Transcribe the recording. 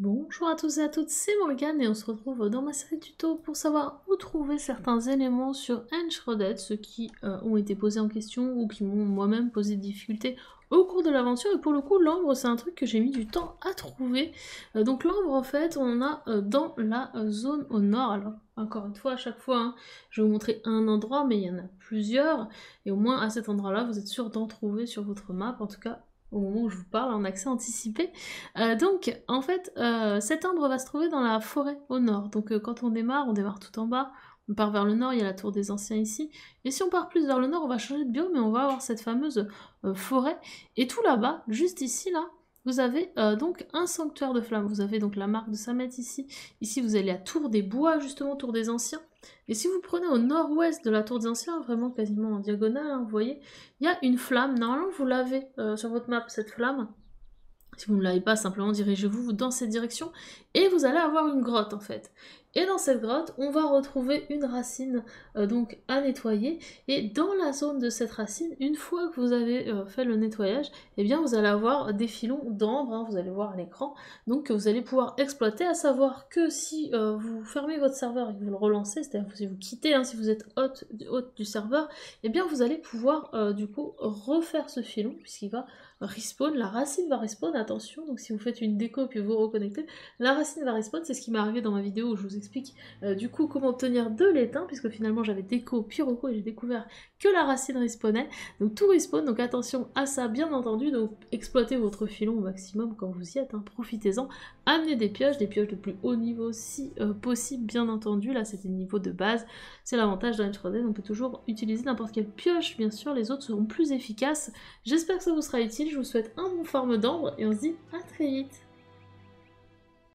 Bonjour à tous et à toutes, c'est Morgan et on se retrouve dans ma série tuto pour savoir où trouver certains éléments sur Enchroded, ceux qui euh, ont été posés en question ou qui m'ont moi-même posé des difficultés au cours de l'aventure. Et pour le coup, l'ombre, c'est un truc que j'ai mis du temps à trouver. Euh, donc l'ombre, en fait, on en a euh, dans la zone au nord. Alors, encore une fois, à chaque fois, hein, je vais vous montrer un endroit, mais il y en a plusieurs. Et au moins, à cet endroit-là, vous êtes sûr d'en trouver sur votre map. En tout cas, au moment où je vous parle en accès anticipé. Euh, donc en fait, euh, cet cette va se trouver dans la forêt au nord. Donc euh, quand on démarre, on démarre tout en bas, on part vers le nord, il y a la tour des anciens ici. Et si on part plus vers le nord, on va changer de bio mais on va avoir cette fameuse forêt. Et tout là-bas, juste ici là, vous avez euh, donc un sanctuaire de flammes. Vous avez donc la marque de Samet ici. Ici, vous allez à Tour des Bois, justement, Tour des Anciens. Et si vous prenez au nord-ouest de la Tour des Anciens, vraiment quasiment en diagonale, hein, vous voyez, il y a une flamme. Normalement, vous l'avez euh, sur votre map, cette flamme. Si vous ne l'avez pas, simplement dirigez-vous dans cette direction et vous allez avoir une grotte en fait. Et dans cette grotte, on va retrouver une racine euh, donc à nettoyer. Et dans la zone de cette racine, une fois que vous avez euh, fait le nettoyage, et eh bien vous allez avoir des filons d'ambre, hein, vous allez voir à l'écran, donc que vous allez pouvoir exploiter, à savoir que si euh, vous fermez votre serveur et que vous le relancez, c'est-à-dire si vous quittez, hein, si vous êtes hôte, du serveur, eh bien vous allez pouvoir du coup refaire ce filon puisqu'il va respawn, la racine va respawn, attention, donc si vous faites une déco puis vous reconnectez, la racine va respawn, c'est ce qui m'est arrivé dans ma vidéo où je vous ai explique euh, du coup comment obtenir de l'étain, puisque finalement j'avais déco pyroco et j'ai découvert que la racine respawnait. Donc tout respawn, donc attention à ça bien entendu. Donc exploitez votre filon au maximum quand vous y êtes, hein. profitez-en. Amenez des pioches, des pioches de plus haut niveau si euh, possible, bien entendu. Là c'était le niveau de base, c'est l'avantage d'un h 3 d on peut toujours utiliser n'importe quelle pioche, bien sûr, les autres seront plus efficaces. J'espère que ça vous sera utile, je vous souhaite un bon forme d'ambre et on se dit à très vite